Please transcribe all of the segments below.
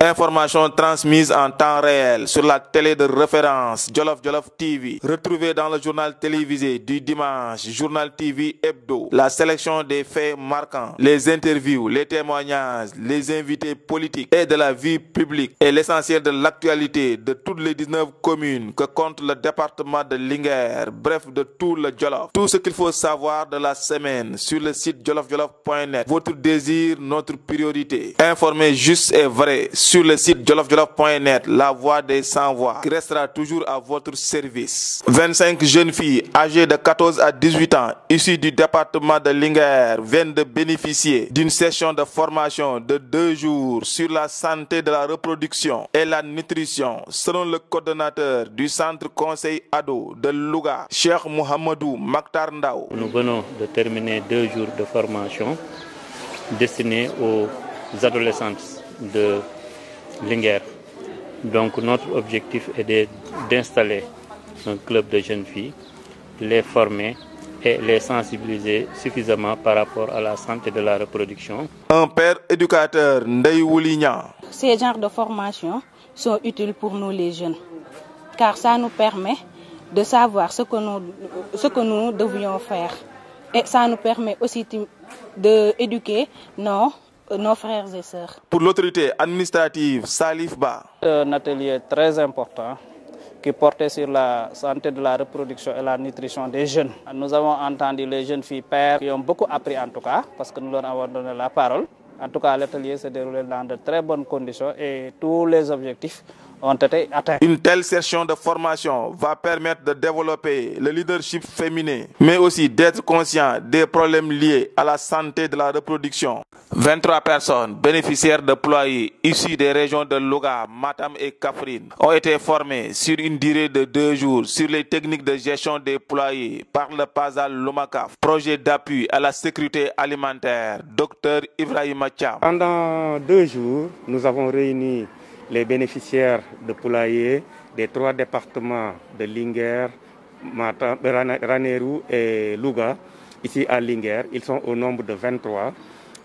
Information transmise en temps réel sur la télé de référence Jolof Jolof TV. Retrouvez dans le journal télévisé du dimanche, Journal TV Hebdo. La sélection des faits marquants, les interviews, les témoignages, les invités politiques et de la vie publique et l'essentiel de l'actualité de toutes les 19 communes que compte le département de Linger, bref de tout le Jolof. Tout ce qu'il faut savoir de la semaine sur le site jolofjolof.net. Votre désir, notre priorité. Informer juste et vrai sur le site jolofjolof.net, la voix des sans voix, restera toujours à votre service. 25 jeunes filles âgées de 14 à 18 ans, issues du département de Linguerre, viennent de bénéficier d'une session de formation de deux jours sur la santé de la reproduction et la nutrition, selon le coordonnateur du Centre Conseil Ado de Louga, Cheikh Mohamedou Maktar Ndao. Nous venons de terminer deux jours de formation destinée aux adolescentes de donc notre objectif est d'installer un club de jeunes filles, les former et les sensibiliser suffisamment par rapport à la santé de la reproduction. Un père éducateur, Ndei Ces genres de formations sont utiles pour nous les jeunes, car ça nous permet de savoir ce que nous, ce que nous devions faire. Et ça nous permet aussi d'éduquer nos euh, nos frères et sœurs. Pour l'autorité administrative, Salif Ba. Un atelier très important qui portait sur la santé de la reproduction et la nutrition des jeunes. Nous avons entendu les jeunes filles pères qui ont beaucoup appris en tout cas, parce que nous leur avons donné la parole. En tout cas, l'atelier s'est déroulé dans de très bonnes conditions et tous les objectifs une telle session de formation va permettre de développer le leadership féminin, mais aussi d'être conscient des problèmes liés à la santé de la reproduction. 23 personnes bénéficiaires de ployés issues des régions de Loga, Matam et Kafrine ont été formées sur une durée de deux jours sur les techniques de gestion des ployés par le PASA Lomakaf, projet d'appui à la sécurité alimentaire, Docteur Ibrahim Macham. Pendant deux jours, nous avons réuni les bénéficiaires de poulaillers des trois départements de Linger, euh, Ranerou et Louga, ici à Linger. Ils sont au nombre de 23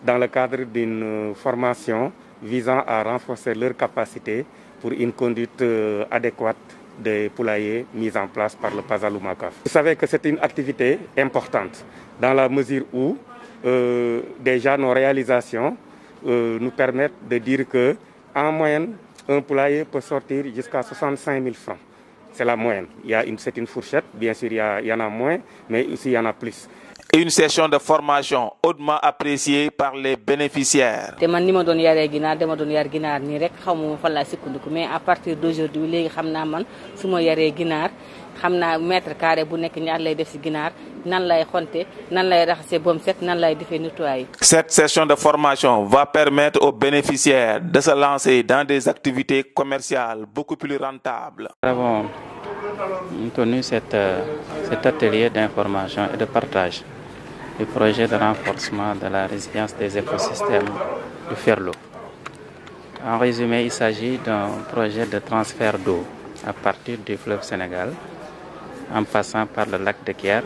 dans le cadre d'une formation visant à renforcer leur capacité pour une conduite euh, adéquate des poulaillers mis en place par le Pazaloumakaf. Vous savez que c'est une activité importante dans la mesure où euh, déjà nos réalisations nous permettent de dire que en moyenne un poulailler peut sortir jusqu'à 65 000 francs. C'est la moyenne. c'est une fourchette. Bien sûr, il y, a, il y en a moins, mais aussi il y en a plus. Une session de formation hautement appréciée par les bénéficiaires. mais à partir d'aujourd'hui léegi xam man su ma yaree ginaar mètre carré bu nekk ñaar lay def ci ginar nan lay xonte nan lay raxasee bom set nan lay défé nettoyer. Cette session de formation va permettre aux bénéficiaires de se lancer dans des activités commerciales beaucoup plus rentables. Nous avons tenu cette euh, cet atelier d'information et de partage le projet de renforcement de la résilience des écosystèmes du Ferlo. En résumé, il s'agit d'un projet de transfert d'eau à partir du fleuve Sénégal en passant par le lac de Kier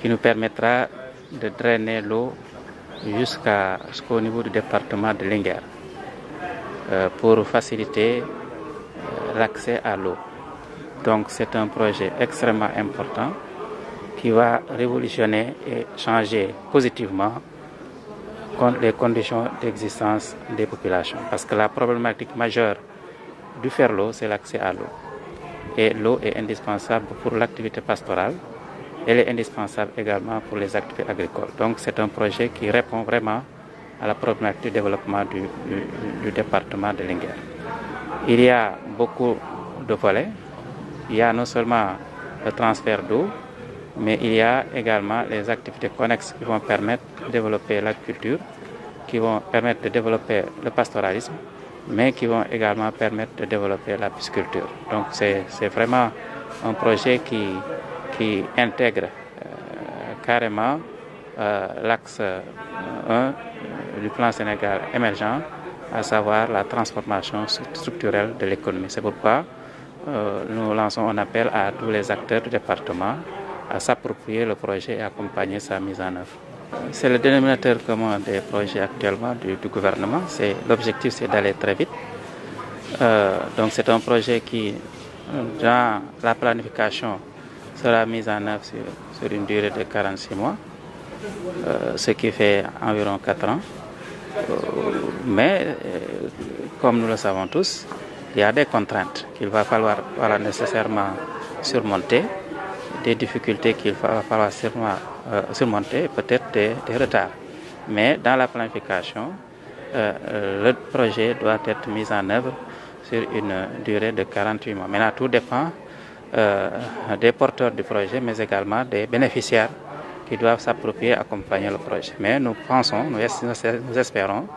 qui nous permettra de drainer l'eau jusqu'au niveau du département de Linger euh, pour faciliter euh, l'accès à l'eau. Donc c'est un projet extrêmement important qui va révolutionner et changer positivement les conditions d'existence des populations. Parce que la problématique majeure du l'eau c'est l'accès à l'eau. Et l'eau est indispensable pour l'activité pastorale. Elle est indispensable également pour les activités agricoles. Donc c'est un projet qui répond vraiment à la problématique du développement du, département de Linger. Il y a beaucoup de volets. Il y a non seulement le transfert d'eau, mais il y a également les activités connexes qui vont permettre de développer l'agriculture, qui vont permettre de développer le pastoralisme, mais qui vont également permettre de développer la pisciculture. Donc c'est vraiment un projet qui, intègre euh, carrément euh, l'axe 1 euh, du plan Sénégal émergent, à savoir la transformation structurelle de l'économie. C'est pourquoi nous lançons un appel à tous les acteurs du département à s'approprier le projet et accompagner sa mise en œuvre. C'est le dénominateur commun des projets actuellement du, gouvernement. l'objectif, c'est d'aller très vite. Euh, donc c'est un projet qui, dans la planification, sera mis en œuvre sur, une durée de 46 mois, euh, ce qui fait environ 4 ans. Euh, mais, comme nous le savons tous, il y a des contraintes qu'il va falloir nécessairement surmonter des difficultés qu'il va falloir euh, surmonter, peut-être des, retards. Mais dans la planification, euh, euh, le projet doit être mis en œuvre sur une durée de 48 mois. Maintenant, tout dépend des porteurs du projet, mais également des bénéficiaires qui doivent s'approprier, accompagner le projet. Mais nous pensons, nous espérons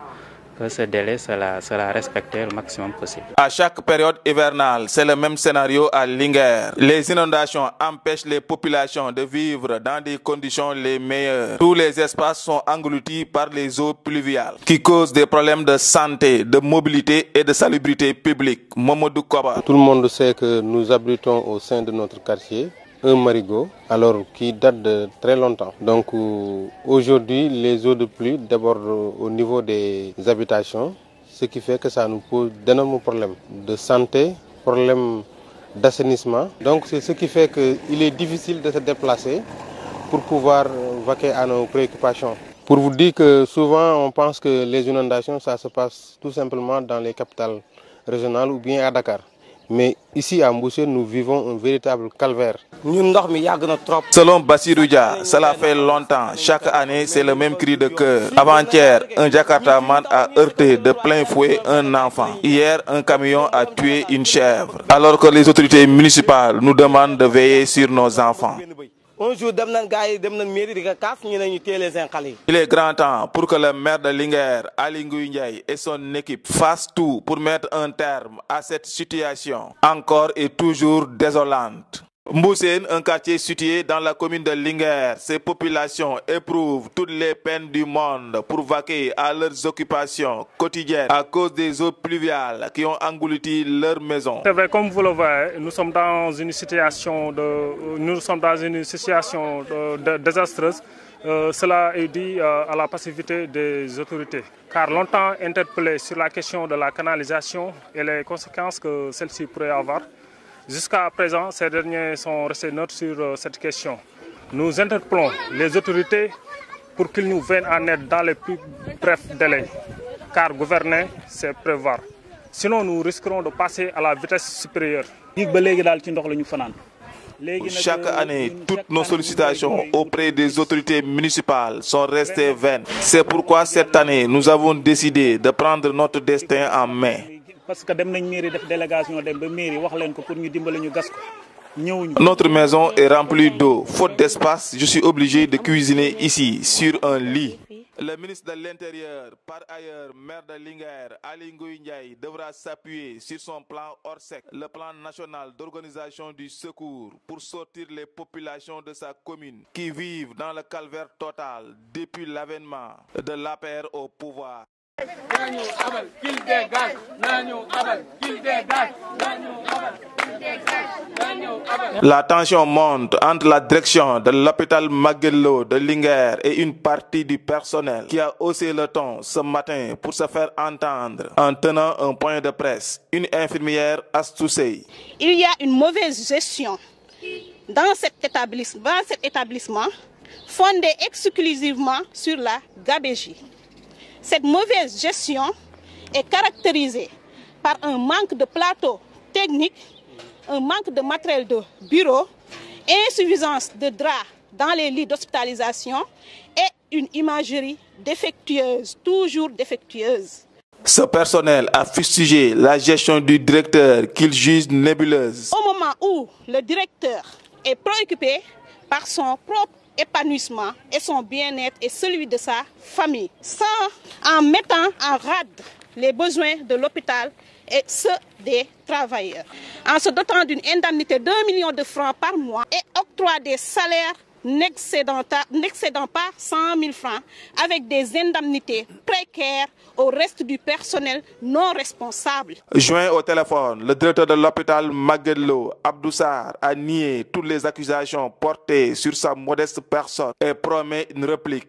que ce délai sera, respecté le maximum possible. À chaque période hivernale, c'est le même scénario à Linger. Les inondations empêchent les populations de vivre dans des conditions les meilleures. Tous les espaces sont engloutis par les eaux pluviales qui causent des problèmes de santé, de mobilité et de salubrité publique. Momodou Koba. Tout le monde sait que nous abritons au sein de notre quartier un marigot, alors qui date de très longtemps. Donc euh, aujourd'hui, les eaux de pluie d'abord au niveau des habitations, ce qui fait que ça nous pose d'énormes problèmes de santé, problèmes d'assainissement. Donc c'est ce qui fait qu'il est difficile de se déplacer pour pouvoir vaquer à nos préoccupations. Pour vous dire que souvent on pense que les inondations, ça se passe tout simplement dans les capitales régionales ou bien à Dakar. Mais ici à Mbouché, nous vivons un véritable calvaire. Selon Bassirouja, cela fait longtemps. Chaque année, c'est le même cri de cœur. Avant-hier, un Jakarta man a heurté de plein fouet un enfant. Hier, un camion a tué une chèvre. Alors que les autorités municipales nous demandent de veiller sur nos enfants il est grand temps pour que le maire de Linger, Alingou et son équipe fassent tout pour mettre un terme à cette situation encore et toujours désolante. Mboussen, un quartier situé dans la commune de Linger, ses populations éprouvent toutes les peines du monde pour vaquer à leurs occupations quotidiennes à cause des eaux pluviales qui ont englouti leurs maisons. comme vous le voyez, nous sommes dans une situation désastreuse. Euh, cela est dit euh, à la passivité des autorités, car longtemps interpellées sur la question de la canalisation et les conséquences que celle-ci pourrait avoir. Jusqu'à présent, ces derniers sont restés neutres sur euh, cette question. Nous interpellons les autorités pour qu'ils nous viennent en aide dans les plus brefs délais, car gouverner, c'est prévoir. Sinon, nous risquerons de passer à la vitesse supérieure. Chaque euh, année, toutes nos sollicitations auprès des autorités municipales sont restées vaines. C'est pourquoi cette année, nous avons décidé de prendre notre destin en main que notre maison est remplie d'eau faute d'espace je suis obligé de cuisiner ici sur un lit. Le ministre de l'Intérieur, par ailleurs, maire de Linguerre, Ali devra s'appuyer sur son plan ORSEC, le plan national d'organisation du secours, pour sortir les populations de sa commune qui vivent dans le calvaire total depuis l'avènement de l'APR au pouvoir. La tension monte entre la direction de l'hôpital Maguello de Linger et une partie du personnel qui a haussé le ton ce matin pour se faire entendre en tenant un point de presse. Une infirmière Astoussei. Il y a une mauvaise gestion dans cet établissement, dans cet établissement fondée exclusivement sur la gabégie. Cette mauvaise gestion est caractérisée par un manque de plateau technique, un manque de matériel de bureau, insuffisance de draps dans les lits d'hospitalisation et une imagerie défectueuse, toujours défectueuse. Ce personnel a fustigé la gestion du directeur qu'il juge nébuleuse. Au moment où le directeur est préoccupé par son propre épanouissement et son bien-être et celui de sa famille, sans en mettant en rade les besoins de l'hôpital et ceux des travailleurs. En se dotant d'une indemnité de 2 millions de francs par mois et octroie des salaires n'excédant pas 100 000 francs, avec des indemnités précaires au reste du personnel non responsable. Joint au téléphone, le directeur de l'hôpital Maguello, Abdoussar, a nié toutes les accusations portées sur sa modeste personne et promet une réplique.